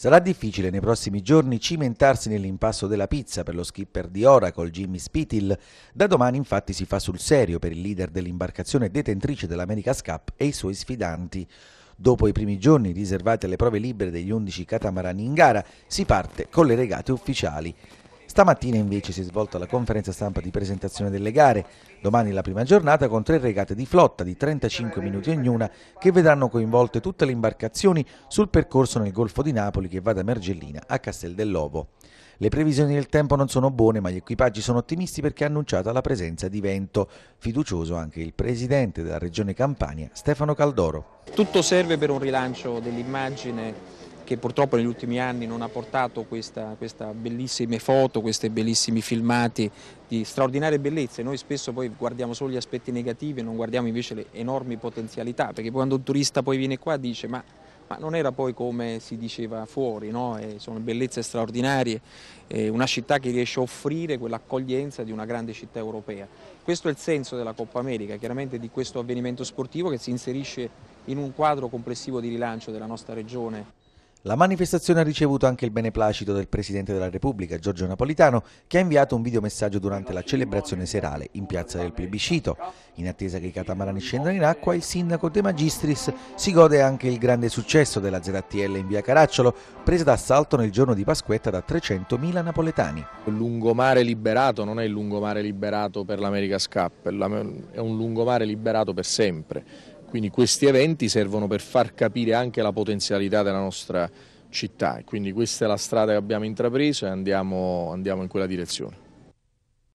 Sarà difficile nei prossimi giorni cimentarsi nell'impasto della pizza per lo skipper di Oracle Jimmy Spittil. Da domani infatti si fa sul serio per il leader dell'imbarcazione detentrice dell'America's Cup e i suoi sfidanti. Dopo i primi giorni riservati alle prove libere degli 11 catamarani in gara, si parte con le regate ufficiali. Stamattina invece si è svolta la conferenza stampa di presentazione delle gare, domani la prima giornata con tre regate di flotta di 35 minuti ognuna che vedranno coinvolte tutte le imbarcazioni sul percorso nel Golfo di Napoli che va da Mergellina a Castel dell'Ovo. Le previsioni del tempo non sono buone ma gli equipaggi sono ottimisti perché è annunciata la presenza di vento, fiducioso anche il presidente della regione Campania Stefano Caldoro. Tutto serve per un rilancio dell'immagine che purtroppo negli ultimi anni non ha portato questa, queste bellissime foto, questi bellissimi filmati di straordinarie bellezze. noi spesso poi guardiamo solo gli aspetti negativi e non guardiamo invece le enormi potenzialità, perché quando un turista poi viene qua dice ma ma non era poi come si diceva fuori, no? sono bellezze straordinarie, una città che riesce a offrire quell'accoglienza di una grande città europea. Questo è il senso della Coppa America, chiaramente di questo avvenimento sportivo che si inserisce in un quadro complessivo di rilancio della nostra regione. La manifestazione ha ricevuto anche il beneplacito del Presidente della Repubblica, Giorgio Napolitano, che ha inviato un videomessaggio durante la celebrazione serale in piazza del plebiscito. In attesa che i catamarani scendano in acqua, il sindaco De Magistris si gode anche il grande successo della ZTL in via Caracciolo, presa d'assalto nel giorno di Pasquetta da 300.000 napoletani. Il lungomare liberato non è il lungomare liberato per l'America Scap, è un lungomare liberato per sempre quindi questi eventi servono per far capire anche la potenzialità della nostra città quindi questa è la strada che abbiamo intrapreso e andiamo, andiamo in quella direzione.